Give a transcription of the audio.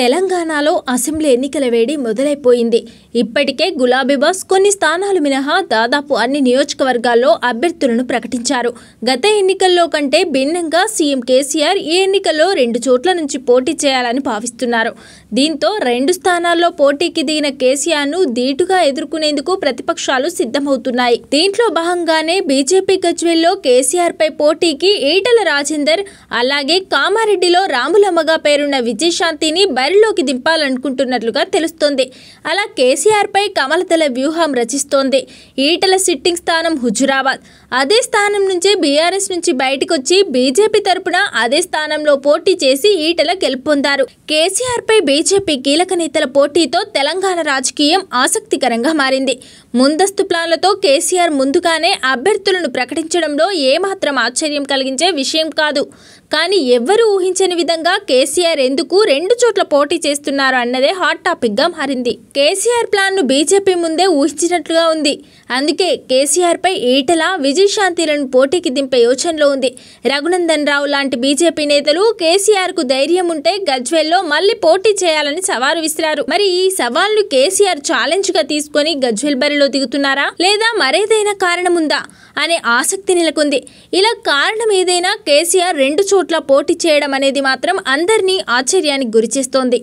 తెలంగాణలో అసెంబ్లీ ఎన్నికల వేడి మొదలైపోయింది ఇప్పటికే గులాబీబాస్ కొన్ని స్థానాలు మినహా దాదాపు అన్ని నియోజకవర్గాల్లో అభ్యర్థులను ప్రకటించారు గత ఎన్నికల్లో కంటే భిన్నంగా సీఎం కేసీఆర్ ఈ ఎన్నికల్లో రెండు చోట్ల నుంచి పోటీ చేయాలని భావిస్తున్నారు దీంతో రెండు స్థానాల్లో పోటీకి దిగిన కేసీఆర్ను ధీటుగా ఎదుర్కొనేందుకు ప్రతిపక్షాలు సిద్ధమవుతున్నాయి దీంట్లో భాగంగానే బీజేపీ గజ్వేల్లో కేసీఆర్పై పోటీకి ఈటల రాజేందర్ అలాగే కామారెడ్డిలో రాములమ్మగా పేరున్న విజయశాంతిని బరిలోకి దింపాలనుకుంటున్నట్లుగా తెలుస్తోంది అలా కేసీఆర్పై కమలతల వ్యూహం రచిస్తోంది ఈటల సిట్టింగ్ స్థానం హుజురాబాద్ అదే స్థానం నుంచే బీఆర్ఎస్ నుంచి బయటకొచ్చి బీజేపీ తరపున అదే స్థానంలో పోటీ చేసి ఈటల గెలుపొందారు కేసీఆర్పై బీజేపీ కీలక నేతల పోటీతో తెలంగాణ రాజకీయం ఆసక్తికరంగా మారింది ముందస్తు ప్లాన్లతో కేసీఆర్ ముందుగానే అభ్యర్థులను ప్రకటించడంలో ఏమాత్రం ఆశ్చర్యం కలిగించే విషయం కాదు కానీ ఎవ్వరూ ఊహించని విధంగా కేసీఆర్ ఎందుకు రెండు చోట్ల పోటీ చేస్తున్నారు అన్నదే హాట్ టాపిక్గా మారింది కేసీఆర్ ప్లాన్ను బీజేపీ ముందే ఊహించినట్లుగా ఉంది అందుకే కేసీఆర్పై ఈటల విజయశాంతిలను పోటీకి దింపే యోచనలో ఉంది రఘునందన్ రావు లాంటి బీజేపీ నేతలు కేసీఆర్కు ధైర్యం ఉంటే గజ్వేల్లో మళ్ళీ పోటీ చేయాలని సవాలు విసిరారు మరి ఈ సవాల్ను కేసీఆర్ ఛాలెంజ్గా తీసుకొని గజ్వేల్ బరిలో దిగుతున్నారా లేదా మరేదైనా కారణముందా అనే ఆసక్తి నెలకొంది ఇలా కారణం ఏదైనా కేసీఆర్ రెండు చోట్ల పోటీ చేయడం అనేది మాత్రం అందరినీ ఆశ్చర్యానికి గురిచేస్తోంది